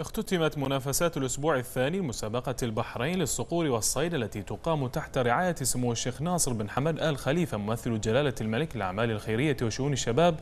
اختتمت منافسات الأسبوع الثاني مسابقة البحرين للصقور والصيد التي تقام تحت رعاية سمو الشيخ ناصر بن حمد آل خليفة ممثل جلالة الملك للأعمال الخيرية وشؤون الشباب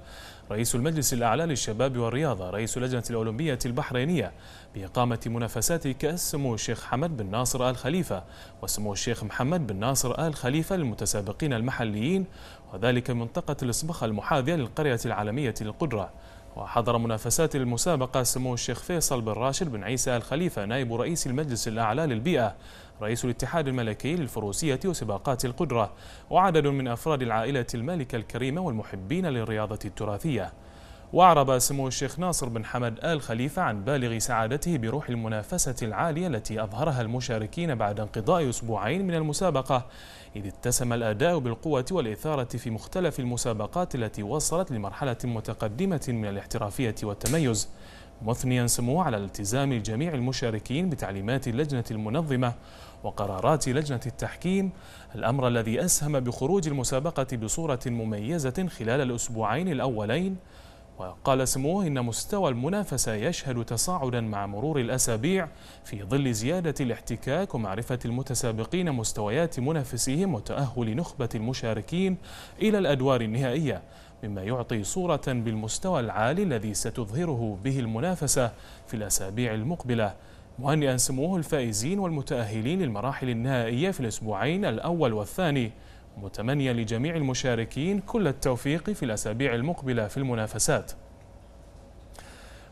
رئيس المجلس الأعلى للشباب والرياضة رئيس اللجنة الأولمبية البحرينية بإقامة منافسات كأس سمو الشيخ حمد بن ناصر آل خليفة وسمو الشيخ محمد بن ناصر آل خليفة للمتسابقين المحليين وذلك منطقة الإصبخة المحاذية للقرية العالمية للقدرة وحضر منافسات المسابقة سمو الشيخ فيصل بن راشد بن عيسى الخليفة نائب رئيس المجلس الأعلى للبيئة رئيس الاتحاد الملكي للفروسية وسباقات القدرة وعدد من أفراد العائلة المالكة الكريمة والمحبين للرياضة التراثية وأعرب سمو الشيخ ناصر بن حمد آل خليفة عن بالغ سعادته بروح المنافسة العالية التي أظهرها المشاركين بعد انقضاء أسبوعين من المسابقة إذ اتسم الأداء بالقوة والإثارة في مختلف المسابقات التي وصلت لمرحلة متقدمة من الاحترافية والتميز مثنيا سموه على التزام جميع المشاركين بتعليمات اللجنة المنظمة وقرارات لجنة التحكيم الأمر الذي أسهم بخروج المسابقة بصورة مميزة خلال الأسبوعين الأولين وقال سموه إن مستوى المنافسة يشهد تصاعدا مع مرور الأسابيع في ظل زيادة الاحتكاك ومعرفة المتسابقين مستويات منافسيهم وتأهل نخبة المشاركين إلى الأدوار النهائية مما يعطي صورة بالمستوى العالي الذي ستظهره به المنافسة في الأسابيع المقبلة مهنئا سموه الفائزين والمتأهلين للمراحل النهائية في الأسبوعين الأول والثاني متمنيا لجميع المشاركين كل التوفيق في الأسابيع المقبلة في المنافسات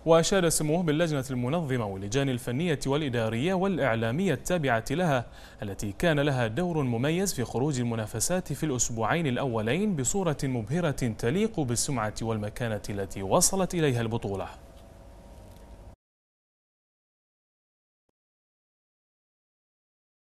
وأشاد سموه باللجنة المنظمة واللجان الفنية والإدارية والإعلامية التابعة لها التي كان لها دور مميز في خروج المنافسات في الأسبوعين الأولين بصورة مبهرة تليق بالسمعة والمكانة التي وصلت إليها البطولة